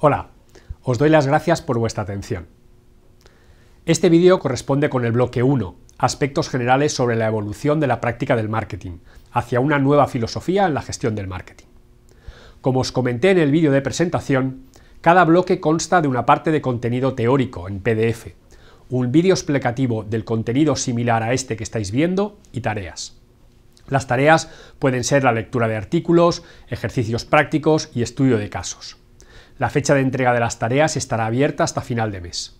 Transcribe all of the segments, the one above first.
Hola, os doy las gracias por vuestra atención. Este vídeo corresponde con el bloque 1, aspectos generales sobre la evolución de la práctica del marketing, hacia una nueva filosofía en la gestión del marketing. Como os comenté en el vídeo de presentación, cada bloque consta de una parte de contenido teórico en PDF, un vídeo explicativo del contenido similar a este que estáis viendo y tareas. Las tareas pueden ser la lectura de artículos, ejercicios prácticos y estudio de casos. La fecha de entrega de las tareas estará abierta hasta final de mes.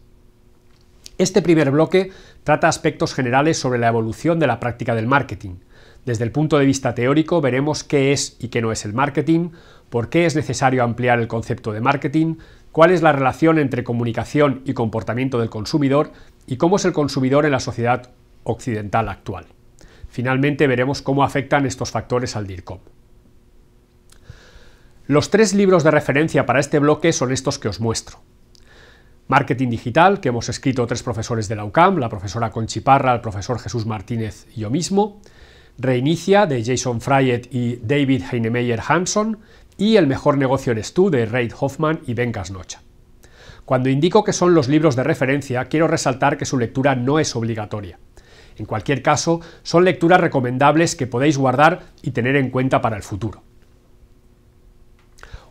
Este primer bloque trata aspectos generales sobre la evolución de la práctica del marketing. Desde el punto de vista teórico veremos qué es y qué no es el marketing, por qué es necesario ampliar el concepto de marketing, cuál es la relación entre comunicación y comportamiento del consumidor y cómo es el consumidor en la sociedad occidental actual. Finalmente veremos cómo afectan estos factores al DIRCOM. Los tres libros de referencia para este bloque son estos que os muestro. Marketing Digital, que hemos escrito tres profesores de la UCAM, la profesora Conchiparra, el profesor Jesús Martínez y yo mismo. Reinicia, de Jason Fryett y David Heinemeyer Hanson. Y El mejor negocio eres tú, de Reid Hoffman y Ben Casnocha. Cuando indico que son los libros de referencia, quiero resaltar que su lectura no es obligatoria. En cualquier caso, son lecturas recomendables que podéis guardar y tener en cuenta para el futuro.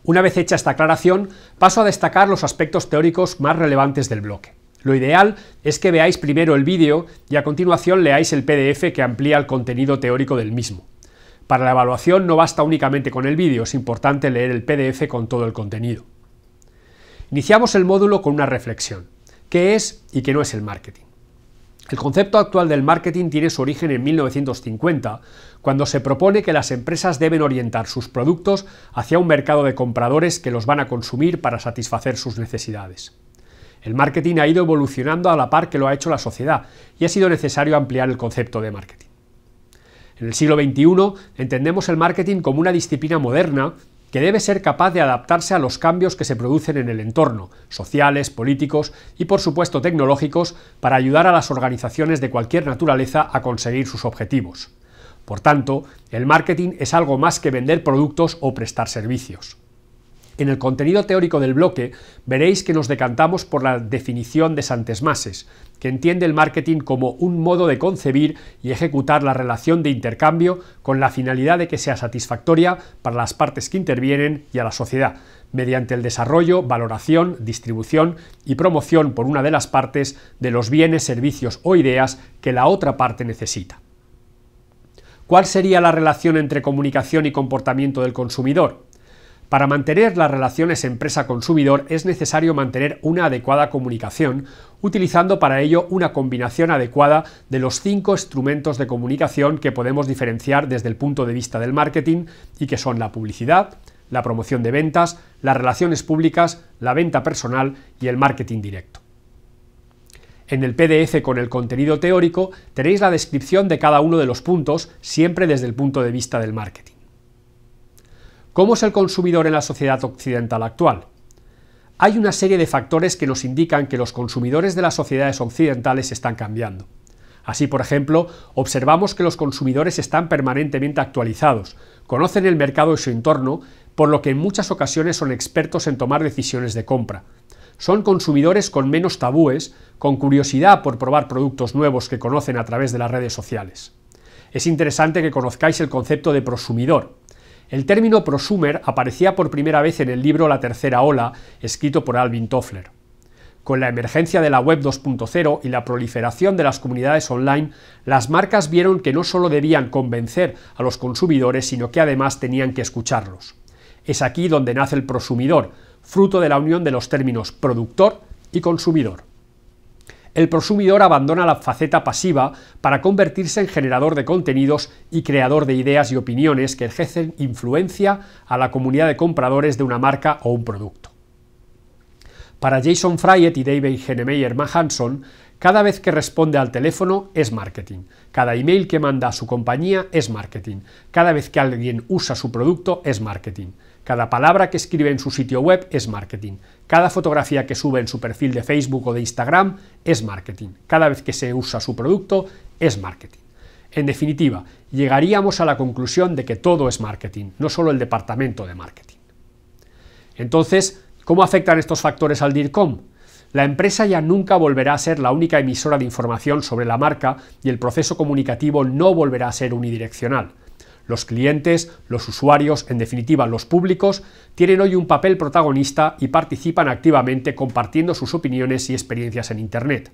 Una vez hecha esta aclaración, paso a destacar los aspectos teóricos más relevantes del bloque. Lo ideal es que veáis primero el vídeo y a continuación leáis el PDF que amplía el contenido teórico del mismo. Para la evaluación no basta únicamente con el vídeo, es importante leer el PDF con todo el contenido. Iniciamos el módulo con una reflexión. ¿Qué es y qué no es el marketing? El concepto actual del marketing tiene su origen en 1950, cuando se propone que las empresas deben orientar sus productos hacia un mercado de compradores que los van a consumir para satisfacer sus necesidades. El marketing ha ido evolucionando a la par que lo ha hecho la sociedad y ha sido necesario ampliar el concepto de marketing. En el siglo XXI entendemos el marketing como una disciplina moderna que debe ser capaz de adaptarse a los cambios que se producen en el entorno, sociales, políticos y por supuesto tecnológicos, para ayudar a las organizaciones de cualquier naturaleza a conseguir sus objetivos. Por tanto, el marketing es algo más que vender productos o prestar servicios. En el contenido teórico del bloque veréis que nos decantamos por la definición de Santesmases, que entiende el marketing como un modo de concebir y ejecutar la relación de intercambio con la finalidad de que sea satisfactoria para las partes que intervienen y a la sociedad, mediante el desarrollo, valoración, distribución y promoción por una de las partes de los bienes, servicios o ideas que la otra parte necesita. ¿Cuál sería la relación entre comunicación y comportamiento del consumidor? Para mantener las relaciones empresa-consumidor es necesario mantener una adecuada comunicación, utilizando para ello una combinación adecuada de los cinco instrumentos de comunicación que podemos diferenciar desde el punto de vista del marketing y que son la publicidad, la promoción de ventas, las relaciones públicas, la venta personal y el marketing directo. En el PDF con el contenido teórico tenéis la descripción de cada uno de los puntos, siempre desde el punto de vista del marketing. ¿Cómo es el consumidor en la sociedad occidental actual? Hay una serie de factores que nos indican que los consumidores de las sociedades occidentales están cambiando. Así, por ejemplo, observamos que los consumidores están permanentemente actualizados, conocen el mercado y su entorno, por lo que en muchas ocasiones son expertos en tomar decisiones de compra. Son consumidores con menos tabúes, con curiosidad por probar productos nuevos que conocen a través de las redes sociales. Es interesante que conozcáis el concepto de prosumidor. El término prosumer aparecía por primera vez en el libro La tercera ola, escrito por Alvin Toffler. Con la emergencia de la web 2.0 y la proliferación de las comunidades online, las marcas vieron que no solo debían convencer a los consumidores, sino que además tenían que escucharlos. Es aquí donde nace el prosumidor, fruto de la unión de los términos productor y consumidor el prosumidor abandona la faceta pasiva para convertirse en generador de contenidos y creador de ideas y opiniones que ejercen influencia a la comunidad de compradores de una marca o un producto. Para Jason Fryett y David Hennemeyer Mahanson, cada vez que responde al teléfono es marketing. Cada email que manda a su compañía es marketing. Cada vez que alguien usa su producto es marketing. Cada palabra que escribe en su sitio web es marketing. Cada fotografía que sube en su perfil de Facebook o de Instagram es marketing. Cada vez que se usa su producto es marketing. En definitiva, llegaríamos a la conclusión de que todo es marketing, no solo el departamento de marketing. Entonces, ¿cómo afectan estos factores al DIRCOM? la empresa ya nunca volverá a ser la única emisora de información sobre la marca y el proceso comunicativo no volverá a ser unidireccional. Los clientes, los usuarios, en definitiva los públicos, tienen hoy un papel protagonista y participan activamente compartiendo sus opiniones y experiencias en Internet.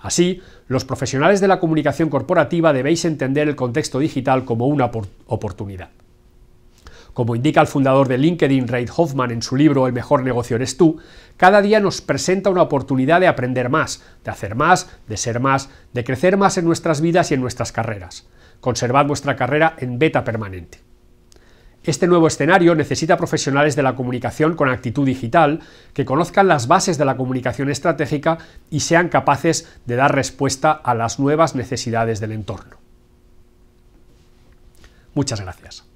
Así, los profesionales de la comunicación corporativa debéis entender el contexto digital como una oportunidad. Como indica el fundador de LinkedIn, Reid Hoffman, en su libro El mejor negocio eres tú, cada día nos presenta una oportunidad de aprender más, de hacer más, de ser más, de crecer más en nuestras vidas y en nuestras carreras. Conservad vuestra carrera en beta permanente. Este nuevo escenario necesita profesionales de la comunicación con actitud digital que conozcan las bases de la comunicación estratégica y sean capaces de dar respuesta a las nuevas necesidades del entorno. Muchas gracias.